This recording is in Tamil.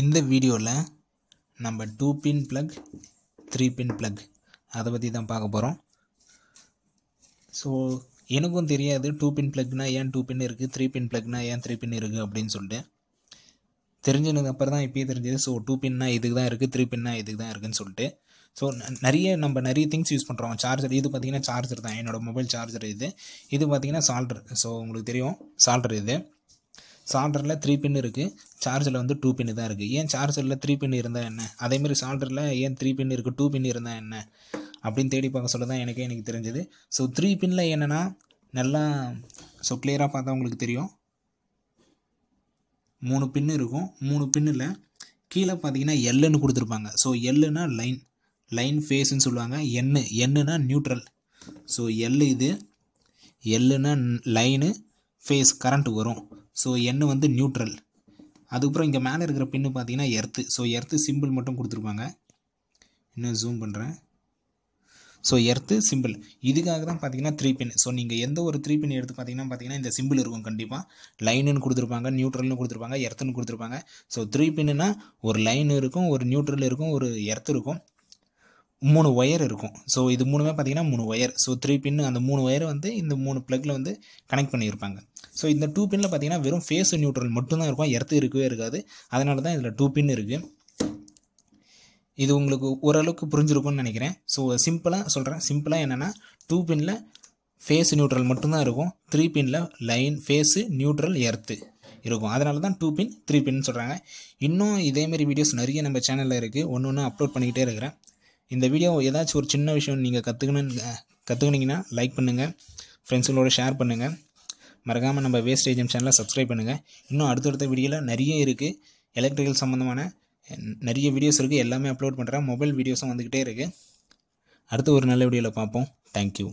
இந்த வீடியோவில் நம்ம two pin plug three pin plug அதை பற்றி தான் பார்க்க போகிறோம் ஸோ எனக்கும் தெரியாது டூ பின் ப்ளக்னால் ஏன் டூ பின் இருக்குது த்ரீ பின் ப்ளக்னால் ஏன் த்ரீ பின் இருக்குது அப்படின்னு சொல்லிட்டு தெரிஞ்சதுக்கு அப்புறம் தான் இப்போயே தெரிஞ்சது ஸோ டூ பின்னால் இதுக்கு தான் இருக்குது த்ரீ பின்னால் இதுக்கு தான் இருக்குதுன்னு சொல்லிட்டு ஸோ நிறைய நம்ம நிறைய திங்ஸ் யூஸ் பண்ணுறோம் சார்ஜர் இது பார்த்திங்கன்னா சார்ஜர் தான் என்னோடய மொபைல் சார்ஜர் இது இது பார்த்திங்கன்னா சால்ட்ரு ஸோ உங்களுக்கு தெரியும் சால்ட்ரு இது சால்டரில் த்ரீ பின் இருக்குது சார்ஜரில் வந்து டூ பின்னு தான் இருக்குது ஏன் சார்ஜரில் த்ரீ பின் இருந்தால் என்ன அதேமாரி சால்டரில் ஏன் த்ரீ பின் இருக்குது டூ பின் இருந்தால் என்ன அப்படின்னு தேடி பார்க்க சொல்ல தான் எனக்கே எனக்கு தெரிஞ்சது ஸோ த்ரீ பின்னில் என்னென்னா நல்லா ஸோ கிளியராக பார்த்தா உங்களுக்கு தெரியும் மூணு பின்னு இருக்கும் மூணு பின்னில் கீழே பார்த்தீங்கன்னா எல்னு கொடுத்துருப்பாங்க ஸோ எல்னா லைன் லைன் ஃபேஸுன்னு சொல்லுவாங்க எண்ணு எண்ணுனா நியூட்ரல் ஸோ எல் இது எல்னா லைனு ஃபேஸ் கரண்ட் வரும் ஸோ எண்ணு வந்து நியூட்ரல் அதுக்கப்புறம் இங்கே மேலே இருக்கிற பின்னு பார்த்தீங்கன்னா எர்த்து ஸோ எர்த்து சிம்பிள் மட்டும் கொடுத்துருப்பாங்க இன்னும் ஜூம் பண்ணுறேன் ஸோ எர்த்து சிம்பிள் இதுக்காக தான் பார்த்தீங்கன்னா த்ரீ பின் ஸோ நீங்கள் எந்த ஒரு த்ரீ பின் எடுத்து பார்த்தீங்கன்னா பார்த்தீங்கன்னா இந்த சிம்பிள் இருக்கும் கண்டிப்பாக லைனுன்னு கொடுத்துருப்பாங்க நியூட்ரல்னு கொடுத்துருப்பாங்க எர்த்துன்னு கொடுத்துருப்பாங்க ஸோ த்ரீ பின்னுனா ஒரு லைன் இருக்கும் ஒரு நியூட்ரல் இருக்கும் ஒரு எர்த் இருக்கும் மூணு ஒயர் இருக்கும் ஸோ இது மூணுமே பார்த்திங்கன்னா மூணு ஒயர் ஸோ த்ரீ பின்னு அந்த மூணு ஒயர் வந்து இந்த மூணு ப்ளக்கில் வந்து கனெக்ட் பண்ணியிருப்பாங்க ஸோ இந்த டூ பின்னில் பார்த்தீங்கன்னா வெறும் ஃபேஸ் நியூட்ரல் மட்டும்தான் இருக்கும் எர்த்து இருக்கவே இருக்காது அதனால தான் இதில் டூ பின் இருக்குது இது உங்களுக்கு ஓரளவுக்கு புரிஞ்சிருக்கும்னு நினைக்கிறேன் ஸோ சிம்பிளாக சொல்கிறேன் சிம்பிளாக என்னென்னா டூ பின்னில் ஃபேஸ் நியூட்ரல் மட்டும்தான் இருக்கும் த்ரீ பின்னில் லைன் ஃபேஸு நியூட்ரல் எர்த்து இருக்கும் அதனால தான் டூ பின் த்ரீ பின்னு சொல்கிறாங்க இன்னும் இதேமாரி வீடியோஸ் நிறைய நம்ம சேனலில் இருக்குது ஒன்று ஒன்று அப்லோட் பண்ணிக்கிட்டே இருக்கிறேன் இந்த வீடியோ ஏதாச்சும் ஒரு சின்ன விஷயம் நீங்கள் கற்றுக்கணுன்னு கற்றுக்குனீங்கன்னா லைக் பண்ணுங்கள் ஃப்ரெண்ட்ஸுங்களோட ஷேர் பண்ணுங்கள் மறக்காமல் நம்ம வேஸ்ட் ஏஜென்ட் சேனலை சப்ஸ்கிரைப் பண்ணுங்கள் இன்னும் அடுத்தடுத்த வீடியோவில் நிறைய இருக்குது எலக்ட்ரிக்கல் சம்மந்தமான நிறைய வீடியோஸ் இருக்குது எல்லாமே அப்லோட் பண்ணுறேன் மொபைல் வீடியோஸும் வந்துக்கிட்டே இருக்குது அடுத்து ஒரு நல்ல வீடியோவில் பார்ப்போம் தேங்க்யூ